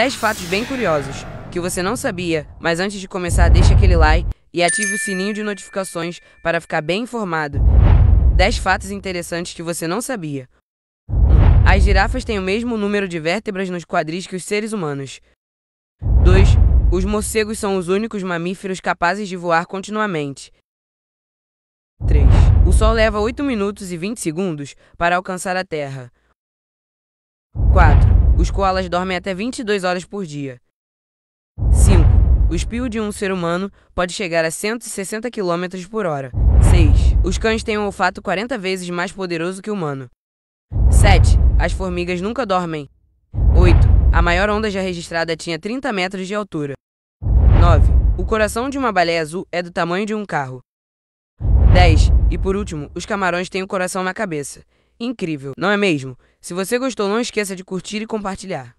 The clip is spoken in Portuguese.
10 fatos bem curiosos que você não sabia, mas antes de começar, deixe aquele like e ative o sininho de notificações para ficar bem informado. 10 fatos interessantes que você não sabia. As girafas têm o mesmo número de vértebras nos quadris que os seres humanos. 2. Os morcegos são os únicos mamíferos capazes de voar continuamente. 3. O Sol leva 8 minutos e 20 segundos para alcançar a Terra. Os koalas dormem até 22 horas por dia. 5. O espio de um ser humano pode chegar a 160 km por hora. 6. Os cães têm um olfato 40 vezes mais poderoso que o humano. 7. As formigas nunca dormem. 8. A maior onda já registrada tinha 30 metros de altura. 9. O coração de uma baleia azul é do tamanho de um carro. 10. E por último, os camarões têm o um coração na cabeça incrível, não é mesmo? Se você gostou, não esqueça de curtir e compartilhar.